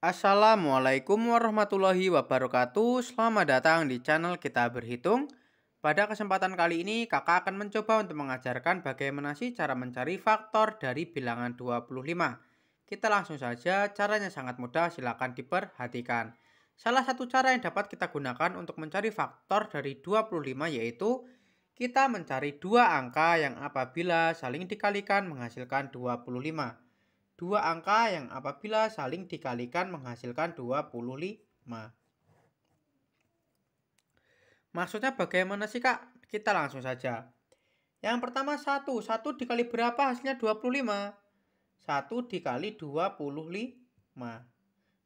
Assalamualaikum warahmatullahi wabarakatuh Selamat datang di channel kita berhitung Pada kesempatan kali ini kakak akan mencoba untuk mengajarkan bagaimana sih cara mencari faktor dari bilangan 25 Kita langsung saja caranya sangat mudah silahkan diperhatikan Salah satu cara yang dapat kita gunakan untuk mencari faktor dari 25 yaitu Kita mencari dua angka yang apabila saling dikalikan menghasilkan 25 dua angka yang apabila saling dikalikan menghasilkan 25. Maksudnya bagaimana sih kak? Kita langsung saja. Yang pertama 1. 1 dikali berapa hasilnya 25? 1 dikali 25.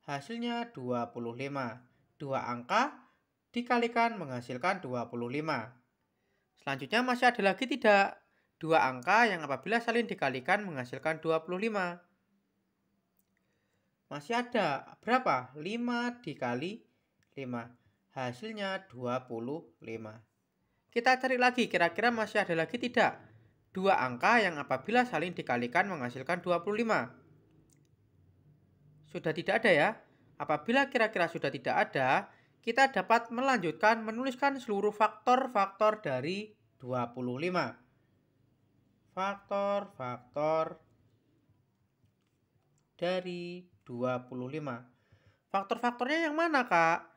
Hasilnya 25. Dua angka dikalikan menghasilkan 25. Selanjutnya masih ada lagi tidak? Dua angka yang apabila saling dikalikan menghasilkan 25. Masih ada berapa? 5 dikali 5. Hasilnya 25. Kita cari lagi, kira-kira masih ada lagi tidak? Dua angka yang apabila saling dikalikan menghasilkan 25. Sudah tidak ada ya? Apabila kira-kira sudah tidak ada, kita dapat melanjutkan menuliskan seluruh faktor-faktor dari 25. Faktor-faktor dari 25. Faktor-faktornya yang mana, Kak?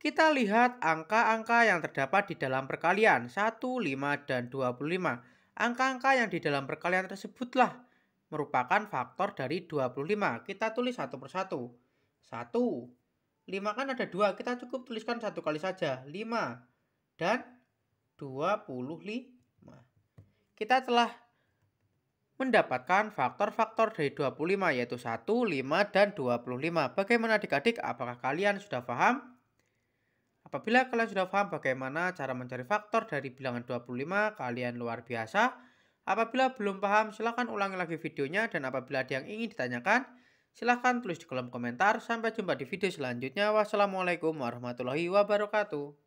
Kita lihat angka-angka yang terdapat di dalam perkalian 1, 5, dan 25. Angka-angka yang di dalam perkalian tersebutlah merupakan faktor dari 25. Kita tulis satu persatu. 1. 5 kan ada 2. kita cukup tuliskan satu kali saja. 5 dan 25. Kita telah mendapatkan faktor-faktor dari 25 yaitu 1, 5, dan 25. Bagaimana adik-adik? Apakah kalian sudah paham? Apabila kalian sudah paham bagaimana cara mencari faktor dari bilangan 25, kalian luar biasa. Apabila belum paham, silahkan ulangi lagi videonya dan apabila ada yang ingin ditanyakan, silahkan tulis di kolom komentar. Sampai jumpa di video selanjutnya. Wassalamualaikum warahmatullahi wabarakatuh.